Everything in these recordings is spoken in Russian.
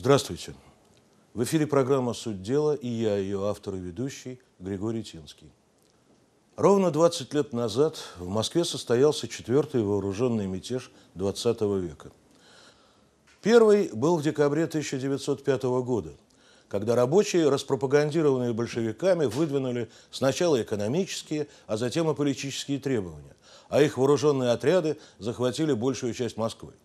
Здравствуйте. В эфире программа «Суть дела» и я, ее автор и ведущий Григорий Тинский. Ровно 20 лет назад в Москве состоялся четвертый вооруженный мятеж 20 века. Первый был в декабре 1905 года, когда рабочие, распропагандированные большевиками, выдвинули сначала экономические, а затем и политические требования, а их вооруженные отряды захватили большую часть Москвы –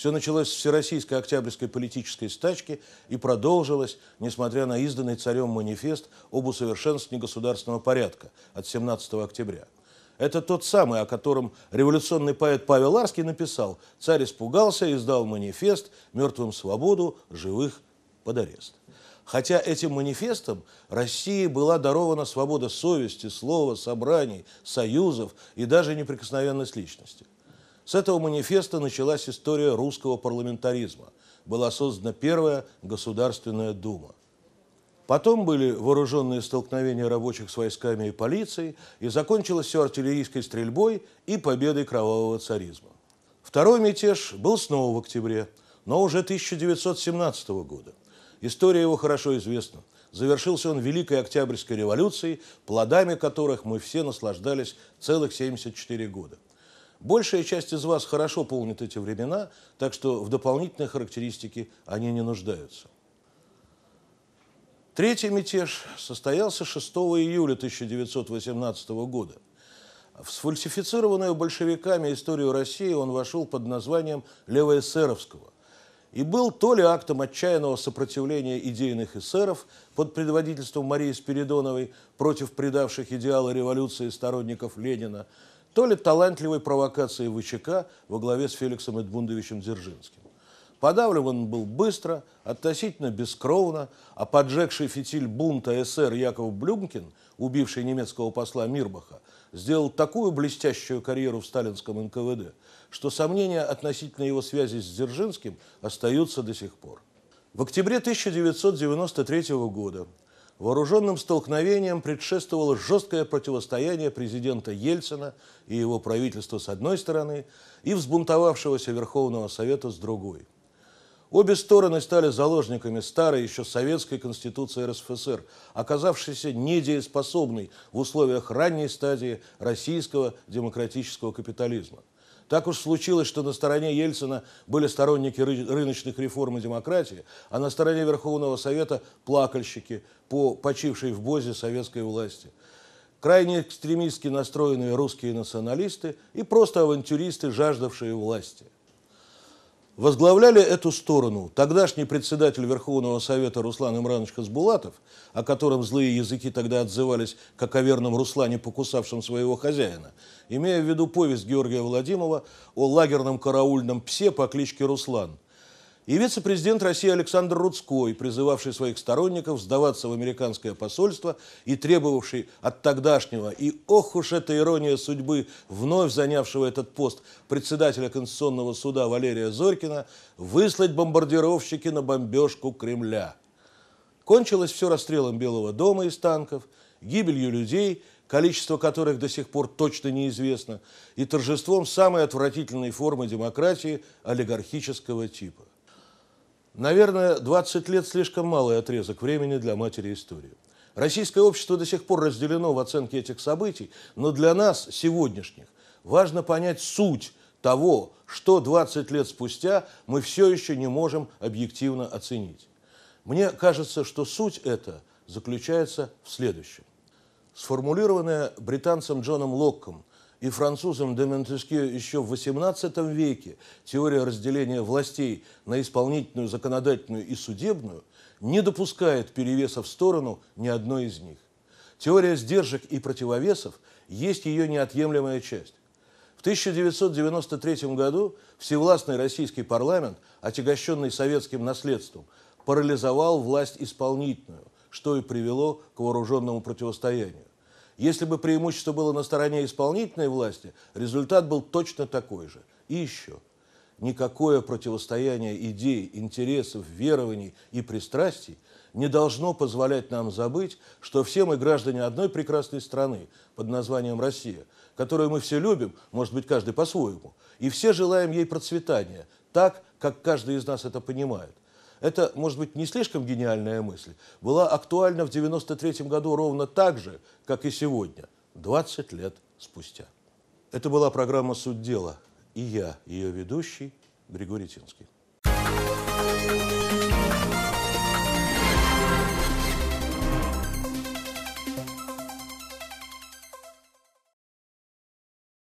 все началось с всероссийской октябрьской политической стачки и продолжилось, несмотря на изданный царем манифест об усовершенствовании государственного порядка от 17 октября. Это тот самый, о котором революционный поэт Павел Арский написал «Царь испугался, и издал манифест, мертвым свободу, живых под арест». Хотя этим манифестом России была дарована свобода совести, слова, собраний, союзов и даже неприкосновенность личности – с этого манифеста началась история русского парламентаризма. Была создана первая Государственная Дума. Потом были вооруженные столкновения рабочих с войсками и полицией, и закончилось все артиллерийской стрельбой и победой кровавого царизма. Второй мятеж был снова в октябре, но уже 1917 года. История его хорошо известна. Завершился он Великой Октябрьской революцией, плодами которых мы все наслаждались целых 74 года. Большая часть из вас хорошо помнит эти времена, так что в дополнительной характеристике они не нуждаются. Третий мятеж состоялся 6 июля 1918 года. В сфальсифицированную большевиками историю России он вошел под названием «Левоэсеровского» и был то ли актом отчаянного сопротивления идейных эсеров под предводительством Марии Спиридоновой против предавших идеалы революции сторонников Ленина, то ли талантливой провокации ВЧК во главе с Феликсом Эдмундовичем Дзержинским. Подавлен он был быстро, относительно бескровно, а поджегший фитиль бунта СССР Яков Блюмкин, убивший немецкого посла Мирбаха, сделал такую блестящую карьеру в сталинском НКВД, что сомнения относительно его связи с Дзержинским остаются до сих пор. В октябре 1993 года Вооруженным столкновением предшествовало жесткое противостояние президента Ельцина и его правительства с одной стороны и взбунтовавшегося Верховного Совета с другой. Обе стороны стали заложниками старой еще советской конституции РСФСР, оказавшейся недееспособной в условиях ранней стадии российского демократического капитализма – так уж случилось, что на стороне Ельцина были сторонники ры рыночных реформ и демократии, а на стороне Верховного Совета плакальщики, по почившей в бозе советской власти крайне экстремистски настроенные русские националисты и просто авантюристы, жаждавшие власти – возглавляли эту сторону тогдашний председатель Верховного Совета Руслан Имранович Хасбулатов, о котором злые языки тогда отзывались как о верном Руслане, покусавшем своего хозяина, имея в виду повесть Георгия Владимирова о лагерном караульном псе по кличке Руслан – и вице-президент России Александр Рудской, призывавший своих сторонников сдаваться в американское посольство и требовавший от тогдашнего, и ох уж эта ирония судьбы, вновь занявшего этот пост председателя Конституционного суда Валерия Зорькина, выслать бомбардировщики на бомбежку Кремля. Кончилось все расстрелом Белого дома из танков, гибелью людей, количество которых до сих пор точно неизвестно, и торжеством самой отвратительной формы демократии олигархического типа. Наверное, 20 лет слишком малый отрезок времени для матери истории. Российское общество до сих пор разделено в оценке этих событий, но для нас, сегодняшних, важно понять суть того, что 20 лет спустя мы все еще не можем объективно оценить. Мне кажется, что суть эта заключается в следующем. Сформулированная британцем Джоном Локком и французом де Монтескио еще в XVIII веке теория разделения властей на исполнительную, законодательную и судебную не допускает перевеса в сторону ни одной из них. Теория сдержек и противовесов есть ее неотъемлемая часть. В 1993 году всевластный российский парламент, отягощенный советским наследством, парализовал власть исполнительную, что и привело к вооруженному противостоянию. Если бы преимущество было на стороне исполнительной власти, результат был точно такой же. И еще. Никакое противостояние идей, интересов, верований и пристрастий не должно позволять нам забыть, что все мы граждане одной прекрасной страны под названием Россия, которую мы все любим, может быть, каждый по-своему, и все желаем ей процветания, так, как каждый из нас это понимает. Это, может быть, не слишком гениальная мысль, была актуальна в 93 году ровно так же, как и сегодня, 20 лет спустя. Это была программа «Суть дела» и я, ее ведущий, Григорий Тинский.